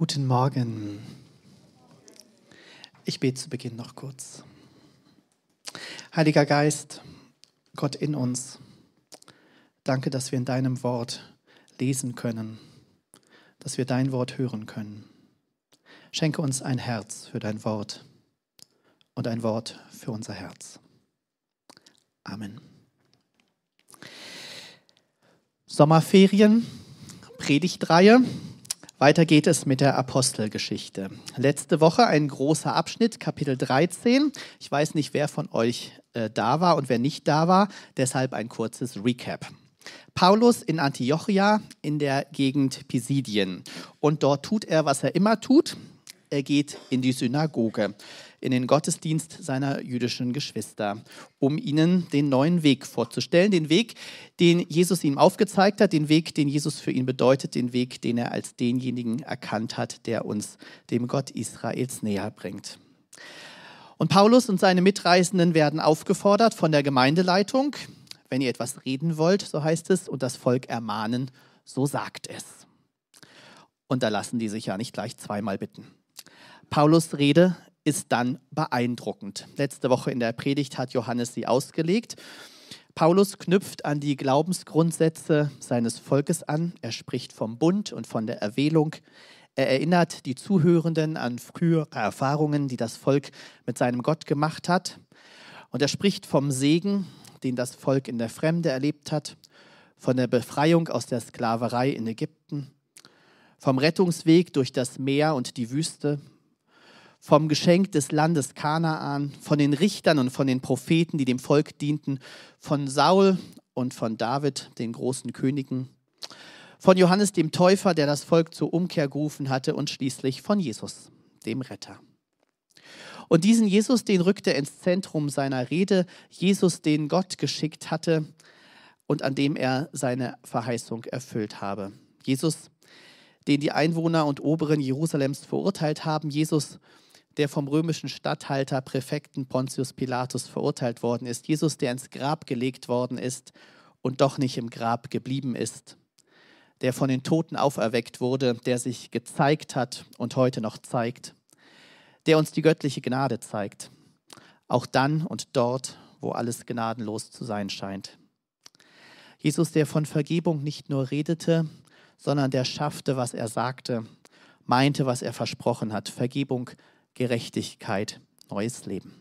Guten Morgen. Ich bete zu Beginn noch kurz. Heiliger Geist, Gott in uns, danke, dass wir in deinem Wort lesen können, dass wir dein Wort hören können. Schenke uns ein Herz für dein Wort und ein Wort für unser Herz. Amen. Sommerferien, Predigtreihe. Weiter geht es mit der Apostelgeschichte. Letzte Woche ein großer Abschnitt, Kapitel 13. Ich weiß nicht, wer von euch äh, da war und wer nicht da war, deshalb ein kurzes Recap. Paulus in Antiochia in der Gegend Pisidien. Und dort tut er, was er immer tut. Er geht in die Synagoge in den Gottesdienst seiner jüdischen Geschwister, um ihnen den neuen Weg vorzustellen, den Weg, den Jesus ihm aufgezeigt hat, den Weg, den Jesus für ihn bedeutet, den Weg, den er als denjenigen erkannt hat, der uns dem Gott Israels näher bringt. Und Paulus und seine Mitreisenden werden aufgefordert von der Gemeindeleitung, wenn ihr etwas reden wollt, so heißt es, und das Volk ermahnen, so sagt es. Und da lassen die sich ja nicht gleich zweimal bitten. Paulus Rede ist dann beeindruckend. Letzte Woche in der Predigt hat Johannes sie ausgelegt. Paulus knüpft an die Glaubensgrundsätze seines Volkes an. Er spricht vom Bund und von der Erwählung. Er erinnert die Zuhörenden an frühere Erfahrungen, die das Volk mit seinem Gott gemacht hat. Und er spricht vom Segen, den das Volk in der Fremde erlebt hat, von der Befreiung aus der Sklaverei in Ägypten, vom Rettungsweg durch das Meer und die Wüste, vom Geschenk des Landes Kanaan, von den Richtern und von den Propheten, die dem Volk dienten, von Saul und von David, den großen Königen, von Johannes dem Täufer, der das Volk zur Umkehr gerufen hatte, und schließlich von Jesus, dem Retter. Und diesen Jesus, den rückte ins Zentrum seiner Rede, Jesus, den Gott geschickt hatte und an dem er seine Verheißung erfüllt habe. Jesus, den die Einwohner und Oberen Jerusalems verurteilt haben, Jesus, der vom römischen Statthalter Präfekten Pontius Pilatus verurteilt worden ist, Jesus, der ins Grab gelegt worden ist und doch nicht im Grab geblieben ist, der von den Toten auferweckt wurde, der sich gezeigt hat und heute noch zeigt, der uns die göttliche Gnade zeigt, auch dann und dort, wo alles gnadenlos zu sein scheint. Jesus, der von Vergebung nicht nur redete, sondern der schaffte, was er sagte, meinte, was er versprochen hat. Vergebung Gerechtigkeit, neues Leben.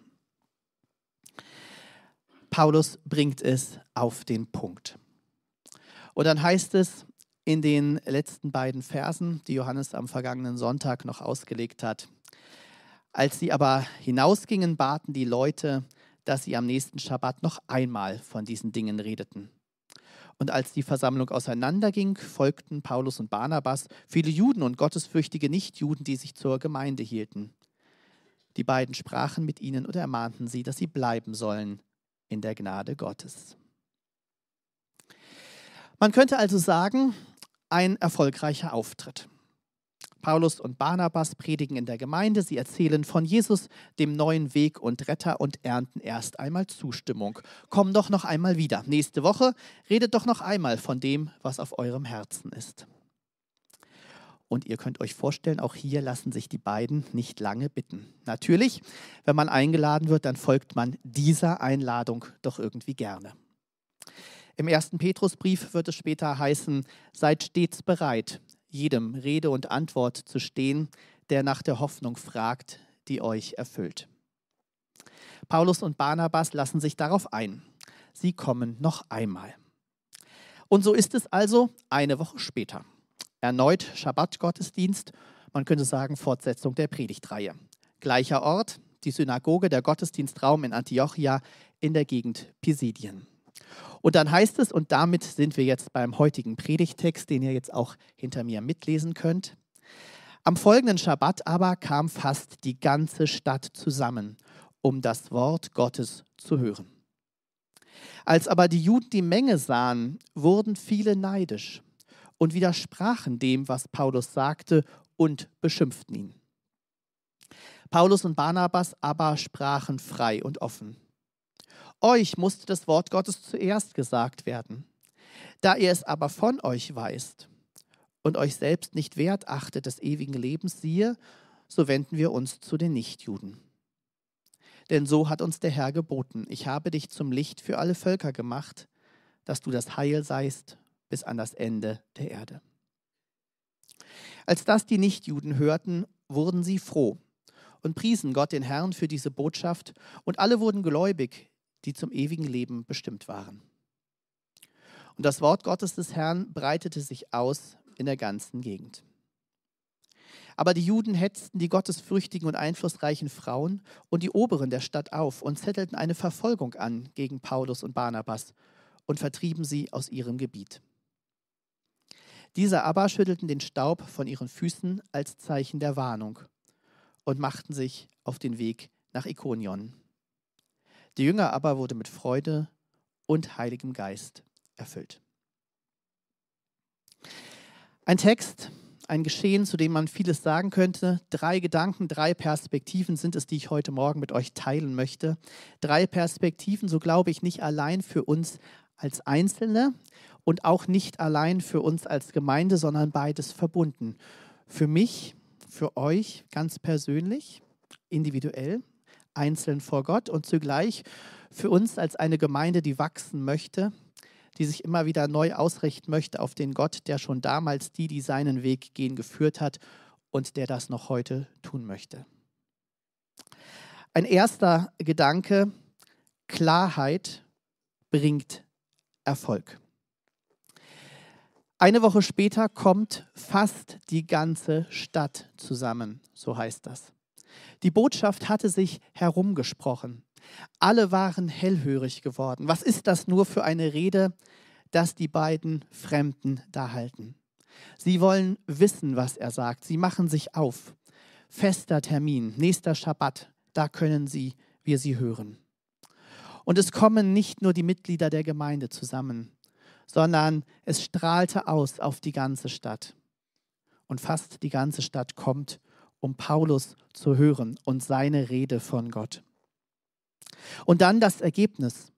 Paulus bringt es auf den Punkt. Und dann heißt es in den letzten beiden Versen, die Johannes am vergangenen Sonntag noch ausgelegt hat, als sie aber hinausgingen, baten die Leute, dass sie am nächsten Schabbat noch einmal von diesen Dingen redeten. Und als die Versammlung auseinanderging, folgten Paulus und Barnabas viele Juden und gottesfürchtige Nichtjuden, die sich zur Gemeinde hielten. Die beiden sprachen mit ihnen und ermahnten sie, dass sie bleiben sollen in der Gnade Gottes. Man könnte also sagen, ein erfolgreicher Auftritt. Paulus und Barnabas predigen in der Gemeinde, sie erzählen von Jesus, dem neuen Weg und Retter und ernten erst einmal Zustimmung. Komm doch noch einmal wieder. Nächste Woche redet doch noch einmal von dem, was auf eurem Herzen ist. Und ihr könnt euch vorstellen, auch hier lassen sich die beiden nicht lange bitten. Natürlich, wenn man eingeladen wird, dann folgt man dieser Einladung doch irgendwie gerne. Im ersten Petrusbrief wird es später heißen, seid stets bereit, jedem Rede und Antwort zu stehen, der nach der Hoffnung fragt, die euch erfüllt. Paulus und Barnabas lassen sich darauf ein. Sie kommen noch einmal. Und so ist es also eine Woche später. Erneut Schabbatgottesdienst, man könnte sagen Fortsetzung der Predigtreihe. Gleicher Ort, die Synagoge, der Gottesdienstraum in Antiochia in der Gegend Pisidien. Und dann heißt es, und damit sind wir jetzt beim heutigen Predigtext, den ihr jetzt auch hinter mir mitlesen könnt. Am folgenden Schabbat aber kam fast die ganze Stadt zusammen, um das Wort Gottes zu hören. Als aber die Juden die Menge sahen, wurden viele neidisch und widersprachen dem, was Paulus sagte, und beschimpften ihn. Paulus und Barnabas aber sprachen frei und offen. Euch musste das Wort Gottes zuerst gesagt werden. Da ihr es aber von euch weißt und euch selbst nicht wert achtet des ewigen Lebens, siehe, so wenden wir uns zu den Nichtjuden. Denn so hat uns der Herr geboten, ich habe dich zum Licht für alle Völker gemacht, dass du das Heil seist bis an das Ende der Erde. Als das die Nichtjuden hörten, wurden sie froh und priesen Gott den Herrn für diese Botschaft, und alle wurden gläubig, die zum ewigen Leben bestimmt waren. Und das Wort Gottes des Herrn breitete sich aus in der ganzen Gegend. Aber die Juden hetzten die gottesfürchtigen und einflussreichen Frauen und die Oberen der Stadt auf und zettelten eine Verfolgung an gegen Paulus und Barnabas und vertrieben sie aus ihrem Gebiet. Diese aber schüttelten den Staub von ihren Füßen als Zeichen der Warnung und machten sich auf den Weg nach Ikonion. Die Jünger aber wurde mit Freude und Heiligem Geist erfüllt. Ein Text, ein Geschehen, zu dem man vieles sagen könnte. Drei Gedanken, drei Perspektiven sind es, die ich heute Morgen mit euch teilen möchte. Drei Perspektiven, so glaube ich, nicht allein für uns als Einzelne und auch nicht allein für uns als Gemeinde, sondern beides verbunden. Für mich, für euch ganz persönlich, individuell, einzeln vor Gott und zugleich für uns als eine Gemeinde, die wachsen möchte, die sich immer wieder neu ausrichten möchte auf den Gott, der schon damals die, die seinen Weg gehen, geführt hat und der das noch heute tun möchte. Ein erster Gedanke, Klarheit bringt Erfolg. Eine Woche später kommt fast die ganze Stadt zusammen, so heißt das. Die Botschaft hatte sich herumgesprochen. Alle waren hellhörig geworden. Was ist das nur für eine Rede, dass die beiden Fremden da halten? Sie wollen wissen, was er sagt. Sie machen sich auf. Fester Termin, nächster Schabbat, da können sie, wir sie hören. Und es kommen nicht nur die Mitglieder der Gemeinde zusammen, sondern es strahlte aus auf die ganze Stadt. Und fast die ganze Stadt kommt, um Paulus zu hören und seine Rede von Gott. Und dann das Ergebnis.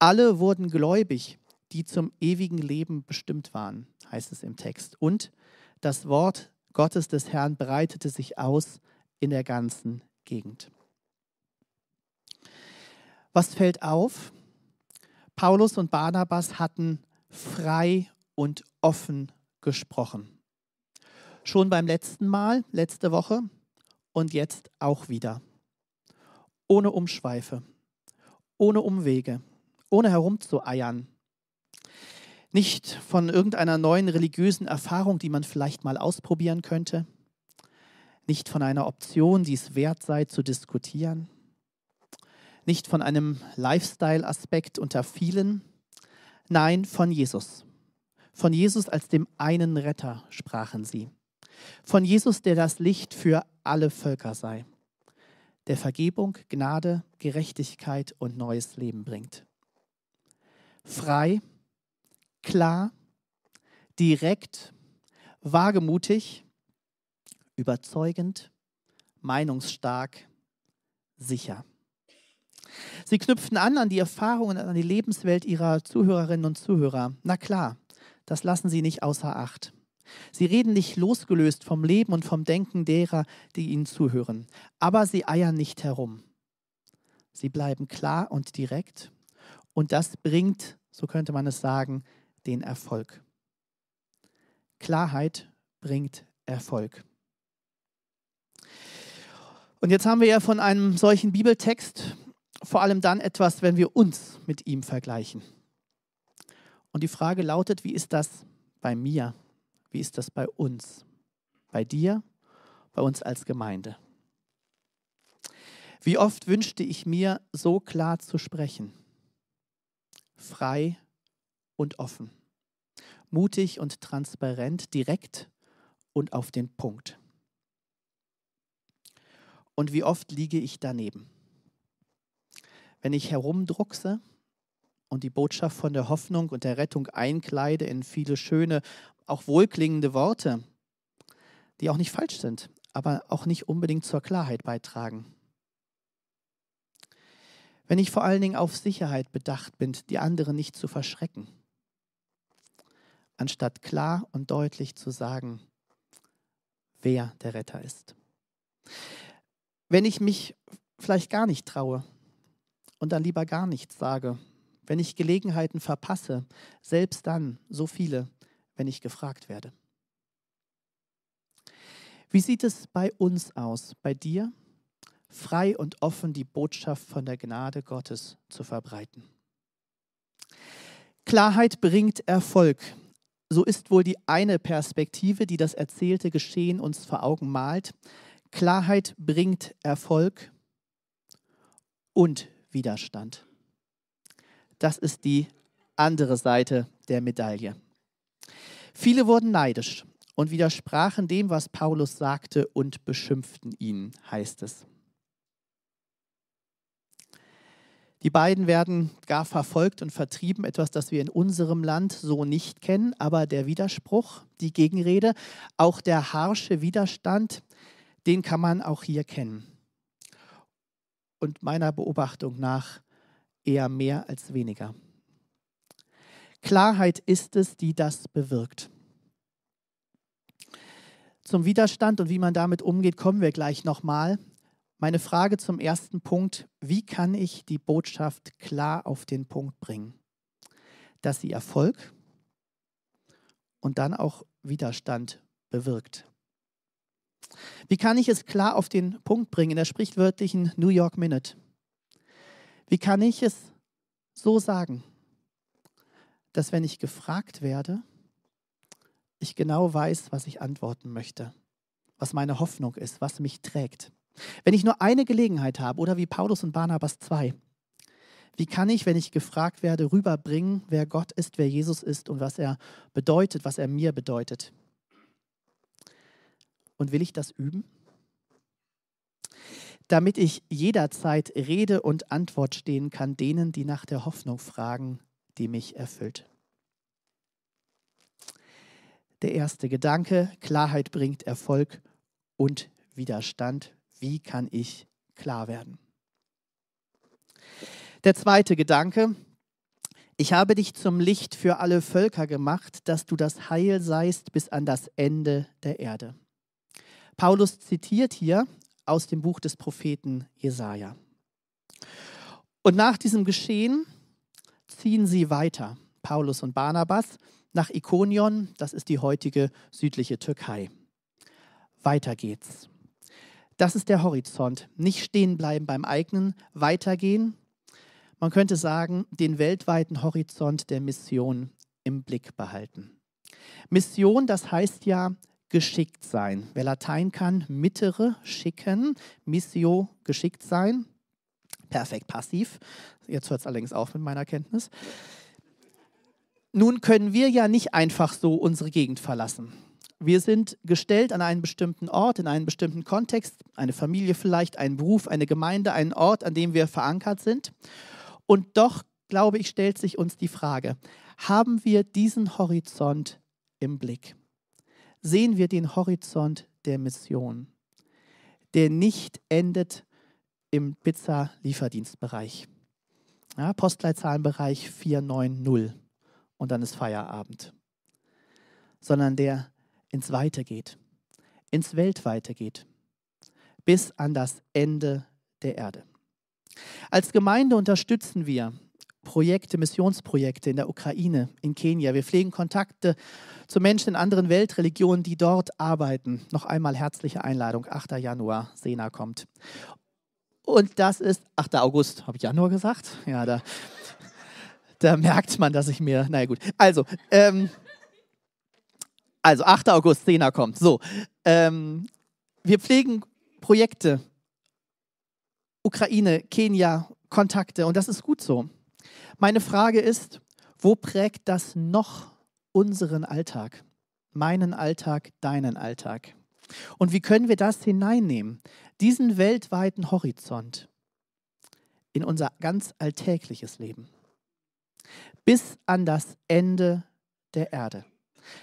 Alle wurden gläubig, die zum ewigen Leben bestimmt waren, heißt es im Text. Und das Wort Gottes des Herrn breitete sich aus in der ganzen Gegend. Was fällt auf? Paulus und Barnabas hatten frei und offen gesprochen. Schon beim letzten Mal, letzte Woche und jetzt auch wieder. Ohne Umschweife, ohne Umwege, ohne herumzueiern. Nicht von irgendeiner neuen religiösen Erfahrung, die man vielleicht mal ausprobieren könnte. Nicht von einer Option, die es wert sei zu diskutieren nicht von einem Lifestyle-Aspekt unter vielen, nein, von Jesus. Von Jesus als dem einen Retter sprachen sie. Von Jesus, der das Licht für alle Völker sei, der Vergebung, Gnade, Gerechtigkeit und neues Leben bringt. Frei, klar, direkt, wagemutig, überzeugend, meinungsstark, sicher. Sie knüpften an an die Erfahrungen und an die Lebenswelt ihrer Zuhörerinnen und Zuhörer. Na klar, das lassen sie nicht außer Acht. Sie reden nicht losgelöst vom Leben und vom Denken derer, die ihnen zuhören. Aber sie eiern nicht herum. Sie bleiben klar und direkt. Und das bringt, so könnte man es sagen, den Erfolg. Klarheit bringt Erfolg. Und jetzt haben wir ja von einem solchen Bibeltext vor allem dann etwas, wenn wir uns mit ihm vergleichen. Und die Frage lautet, wie ist das bei mir? Wie ist das bei uns? Bei dir? Bei uns als Gemeinde? Wie oft wünschte ich mir, so klar zu sprechen, frei und offen, mutig und transparent, direkt und auf den Punkt. Und wie oft liege ich daneben? Wenn ich herumdruckse und die Botschaft von der Hoffnung und der Rettung einkleide in viele schöne, auch wohlklingende Worte, die auch nicht falsch sind, aber auch nicht unbedingt zur Klarheit beitragen. Wenn ich vor allen Dingen auf Sicherheit bedacht bin, die anderen nicht zu verschrecken, anstatt klar und deutlich zu sagen, wer der Retter ist. Wenn ich mich vielleicht gar nicht traue, und dann lieber gar nichts sage. Wenn ich Gelegenheiten verpasse, selbst dann so viele, wenn ich gefragt werde. Wie sieht es bei uns aus, bei dir, frei und offen die Botschaft von der Gnade Gottes zu verbreiten? Klarheit bringt Erfolg. So ist wohl die eine Perspektive, die das erzählte Geschehen uns vor Augen malt. Klarheit bringt Erfolg und Widerstand. Das ist die andere Seite der Medaille. Viele wurden neidisch und widersprachen dem, was Paulus sagte und beschimpften ihn, heißt es. Die beiden werden gar verfolgt und vertrieben, etwas, das wir in unserem Land so nicht kennen, aber der Widerspruch, die Gegenrede, auch der harsche Widerstand, den kann man auch hier kennen und meiner Beobachtung nach eher mehr als weniger. Klarheit ist es, die das bewirkt. Zum Widerstand und wie man damit umgeht, kommen wir gleich nochmal. Meine Frage zum ersten Punkt, wie kann ich die Botschaft klar auf den Punkt bringen? Dass sie Erfolg und dann auch Widerstand bewirkt. Wie kann ich es klar auf den Punkt bringen in der sprichwörtlichen New York Minute? Wie kann ich es so sagen, dass wenn ich gefragt werde, ich genau weiß, was ich antworten möchte, was meine Hoffnung ist, was mich trägt? Wenn ich nur eine Gelegenheit habe oder wie Paulus und Barnabas zwei, wie kann ich, wenn ich gefragt werde, rüberbringen, wer Gott ist, wer Jesus ist und was er bedeutet, was er mir bedeutet? Und will ich das üben? Damit ich jederzeit Rede und Antwort stehen kann denen, die nach der Hoffnung fragen, die mich erfüllt. Der erste Gedanke, Klarheit bringt Erfolg und Widerstand. Wie kann ich klar werden? Der zweite Gedanke, ich habe dich zum Licht für alle Völker gemacht, dass du das Heil seist bis an das Ende der Erde. Paulus zitiert hier aus dem Buch des Propheten Jesaja. Und nach diesem Geschehen ziehen sie weiter, Paulus und Barnabas, nach Ikonion, das ist die heutige südliche Türkei. Weiter geht's. Das ist der Horizont. Nicht stehen bleiben beim eigenen, weitergehen. Man könnte sagen, den weltweiten Horizont der Mission im Blick behalten. Mission, das heißt ja geschickt sein. Wer Latein kann, mittere, schicken, missio, geschickt sein. Perfekt passiv. Jetzt hört es allerdings auf mit meiner Kenntnis. Nun können wir ja nicht einfach so unsere Gegend verlassen. Wir sind gestellt an einen bestimmten Ort, in einen bestimmten Kontext, eine Familie vielleicht, einen Beruf, eine Gemeinde, einen Ort, an dem wir verankert sind. Und doch, glaube ich, stellt sich uns die Frage, haben wir diesen Horizont im Blick? sehen wir den Horizont der Mission, der nicht endet im Pizza-Lieferdienstbereich. Ja, Postleitzahlenbereich 490 und dann ist Feierabend. Sondern der ins Weite geht, ins Weltweite geht, bis an das Ende der Erde. Als Gemeinde unterstützen wir Projekte, Missionsprojekte in der Ukraine, in Kenia. Wir pflegen Kontakte zu Menschen in anderen Weltreligionen, die dort arbeiten. Noch einmal herzliche Einladung, 8. Januar, Sena kommt. Und das ist 8. August, habe ich Januar gesagt? Ja, da, da merkt man, dass ich mir, naja gut. Also, ähm, also 8. August, Sena kommt. So, ähm, wir pflegen Projekte, Ukraine, Kenia, Kontakte und das ist gut so. Meine Frage ist, wo prägt das noch unseren Alltag? Meinen Alltag, deinen Alltag. Und wie können wir das hineinnehmen, diesen weltweiten Horizont in unser ganz alltägliches Leben? Bis an das Ende der Erde.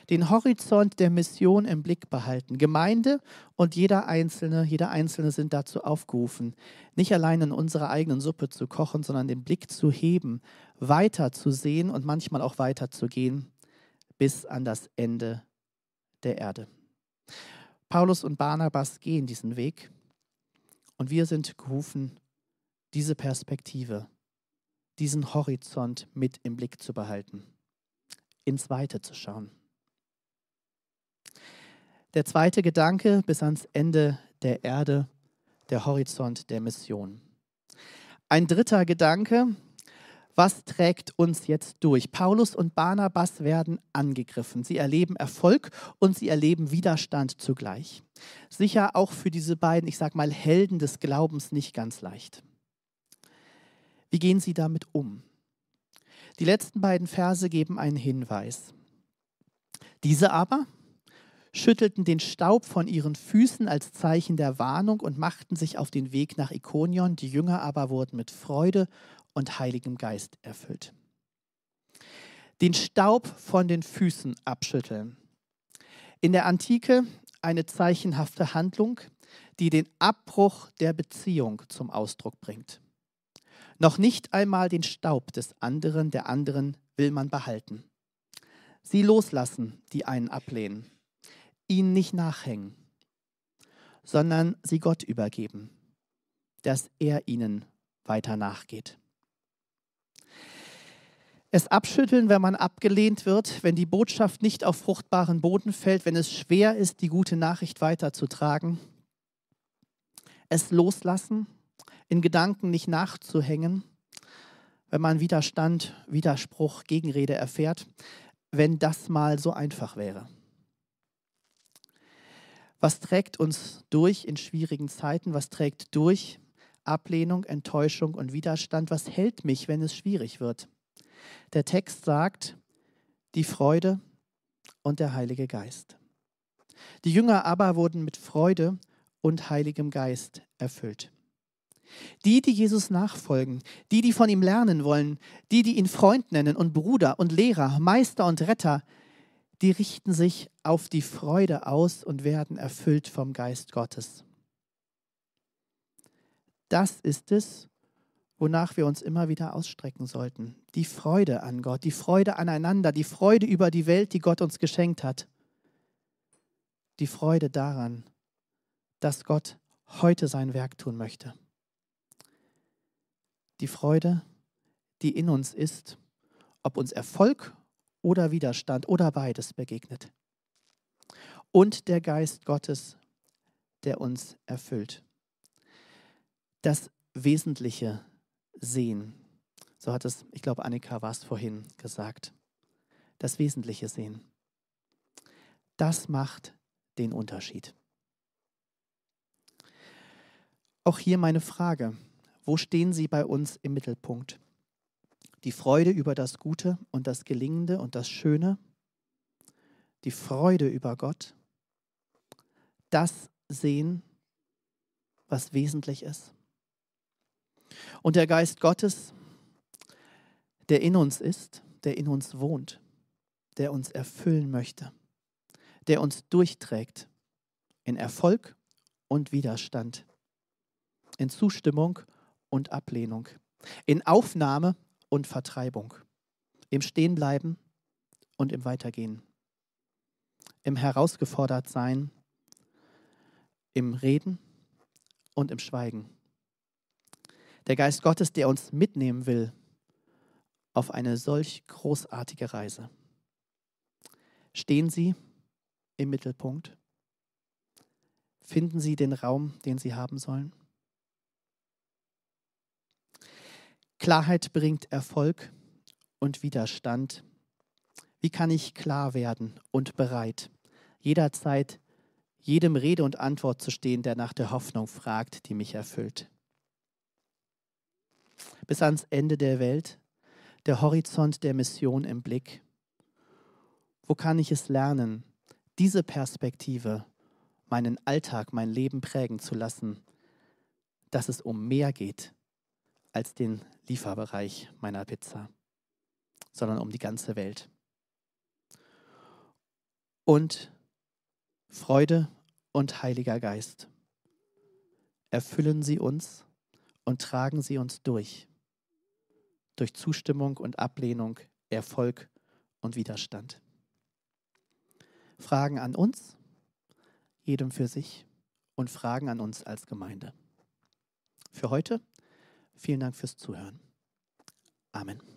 Den Horizont der Mission im Blick behalten. Gemeinde und jeder Einzelne, jeder Einzelne sind dazu aufgerufen, nicht allein in unserer eigenen Suppe zu kochen, sondern den Blick zu heben weiter zu sehen und manchmal auch weiter zu gehen bis an das Ende der Erde. Paulus und Barnabas gehen diesen Weg und wir sind gerufen, diese Perspektive, diesen Horizont mit im Blick zu behalten, ins Weite zu schauen. Der zweite Gedanke bis ans Ende der Erde, der Horizont der Mission. Ein dritter Gedanke, was trägt uns jetzt durch? Paulus und Barnabas werden angegriffen. Sie erleben Erfolg und sie erleben Widerstand zugleich. Sicher auch für diese beiden, ich sag mal, Helden des Glaubens nicht ganz leicht. Wie gehen sie damit um? Die letzten beiden Verse geben einen Hinweis. Diese aber, schüttelten den Staub von ihren Füßen als Zeichen der Warnung und machten sich auf den Weg nach Ikonion, die Jünger aber wurden mit Freude und Heiligem Geist erfüllt. Den Staub von den Füßen abschütteln. In der Antike eine zeichenhafte Handlung, die den Abbruch der Beziehung zum Ausdruck bringt. Noch nicht einmal den Staub des anderen, der anderen will man behalten. Sie loslassen, die einen ablehnen ihnen nicht nachhängen, sondern sie Gott übergeben, dass er ihnen weiter nachgeht. Es abschütteln, wenn man abgelehnt wird, wenn die Botschaft nicht auf fruchtbaren Boden fällt, wenn es schwer ist, die gute Nachricht weiterzutragen. Es loslassen, in Gedanken nicht nachzuhängen, wenn man Widerstand, Widerspruch, Gegenrede erfährt, wenn das mal so einfach wäre. Was trägt uns durch in schwierigen Zeiten? Was trägt durch Ablehnung, Enttäuschung und Widerstand? Was hält mich, wenn es schwierig wird? Der Text sagt, die Freude und der Heilige Geist. Die Jünger aber wurden mit Freude und Heiligem Geist erfüllt. Die, die Jesus nachfolgen, die, die von ihm lernen wollen, die, die ihn Freund nennen und Bruder und Lehrer, Meister und Retter, die richten sich auf die Freude aus und werden erfüllt vom Geist Gottes. Das ist es, wonach wir uns immer wieder ausstrecken sollten. Die Freude an Gott, die Freude aneinander, die Freude über die Welt, die Gott uns geschenkt hat. Die Freude daran, dass Gott heute sein Werk tun möchte. Die Freude, die in uns ist, ob uns Erfolg oder Widerstand oder beides begegnet. Und der Geist Gottes, der uns erfüllt. Das Wesentliche sehen. So hat es, ich glaube, Annika war es vorhin gesagt. Das Wesentliche sehen. Das macht den Unterschied. Auch hier meine Frage. Wo stehen Sie bei uns im Mittelpunkt? die Freude über das Gute und das Gelingende und das Schöne, die Freude über Gott, das sehen, was wesentlich ist. Und der Geist Gottes, der in uns ist, der in uns wohnt, der uns erfüllen möchte, der uns durchträgt in Erfolg und Widerstand, in Zustimmung und Ablehnung, in Aufnahme und Vertreibung, im Stehenbleiben und im Weitergehen, im Herausgefordertsein, im Reden und im Schweigen. Der Geist Gottes, der uns mitnehmen will auf eine solch großartige Reise. Stehen Sie im Mittelpunkt? Finden Sie den Raum, den Sie haben sollen? Klarheit bringt Erfolg und Widerstand. Wie kann ich klar werden und bereit, jederzeit jedem Rede und Antwort zu stehen, der nach der Hoffnung fragt, die mich erfüllt? Bis ans Ende der Welt, der Horizont der Mission im Blick. Wo kann ich es lernen, diese Perspektive, meinen Alltag, mein Leben prägen zu lassen, dass es um mehr geht als den Lieferbereich meiner Pizza, sondern um die ganze Welt. Und Freude und Heiliger Geist, erfüllen Sie uns und tragen Sie uns durch, durch Zustimmung und Ablehnung, Erfolg und Widerstand. Fragen an uns, jedem für sich und Fragen an uns als Gemeinde. Für heute Vielen Dank fürs Zuhören. Amen.